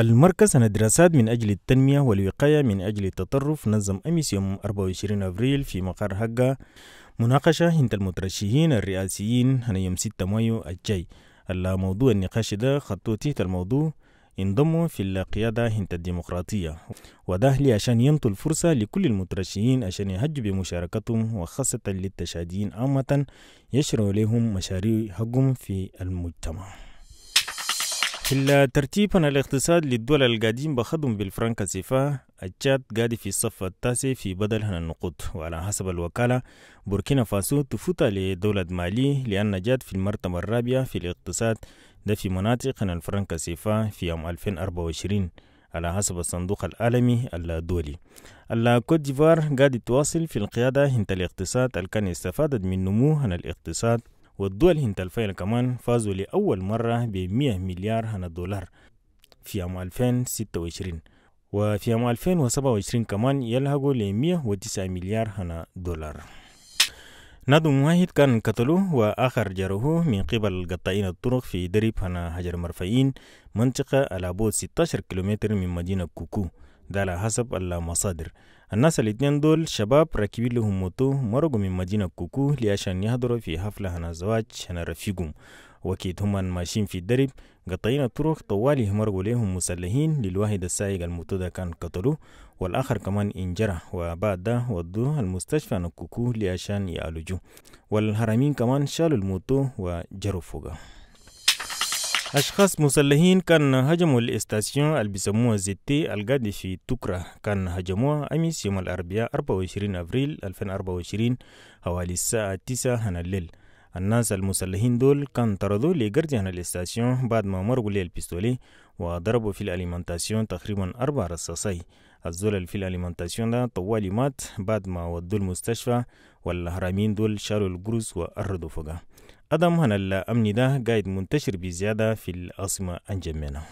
المركز الدراسات من أجل التنمية والوقاية من أجل التطرف نظم أمس يوم 24 أبريل في مقر هجا مناقشة عند المترشحين الرئاسيين أنا يوم 6 مايو الجاي الموضوع النقاش ده تحت الموضوع انضموا في القيادة هند الديمقراطية وده لي عشان ينطوا الفرصة لكل المترشحين عشان يهجوا بمشاركتهم وخاصة للتشاديين عامة يشرعوا لهم مشاريع حقهم في المجتمع الترتيب عن الاقتصاد للدول القديم بخدم بالفرنك سيفا الشات قادي في الصف التاسع في بدل هنا النقود وعلى حسب الوكالة بوركينا فاسو تفوت لدولة مالي لأن جات في المرتبة الرابعة في الاقتصاد ده في مناطق هنا الفرنك سيفا في عام 2024 على حسب الصندوق العالمي الدولي كوت ديفوار قادي تواصل في القيادة انت الاقتصاد اللي كان استفادت من نمو هنا الاقتصاد والدول هنتلفايلة كمان فازوا لأول مرة ب 100 مليار هنا دولار في عام 2026 وفي عام 2027 كمان يلهقوا ل 109 مليار هنا دولار نادم واحد كان قتلو وآخر جروه من قبل قطاعين الطرق في درب هنا حجر مرفعين منطقة على بعد 16 كيلومتر من مدينة كوكو ده على حسب المصادر الناس الاتنين دول شباب راكبين لهم موتو مرقوا من مدينة كوكو لعشان يحضروا في حفلة هنا زواج هنا رفيقهم وكيد هم ماشيين في الدرب قطعين الطرق طوالي مرقوا ليهم مسلحين للواحد السائق الموتو ده كان قتلوه والآخر كمان انجرح وبعد ده ودوه المستشفى نكوكو لعشان يعالجوه والهرمين كمان شالوا الموتو وجروا فوقه أشخاص مسلحين كان هجموا الاستاسيون اللي بيسموها زيتي القادة في تكرة كان هجموها أمس يوم الأربعاء 24 أبريل 2024 حوالي الساعة 9 هنا الليل الناس المسلحين دول كان طردوا لجرد عن الاستاسيون بعد ما مرقوا البستولي وضربوا في الأليمنتاسيون تقريبا أربع رصاصي الزول في الأليمنتاسيون ده طوالي مات بعد ما ودوا المستشفى والهرامين دول شالوا الجروس وأردوا فوقها أدم هنا الأمن ده قاعد منتشر بزيادة في العاصمة أنجمينا.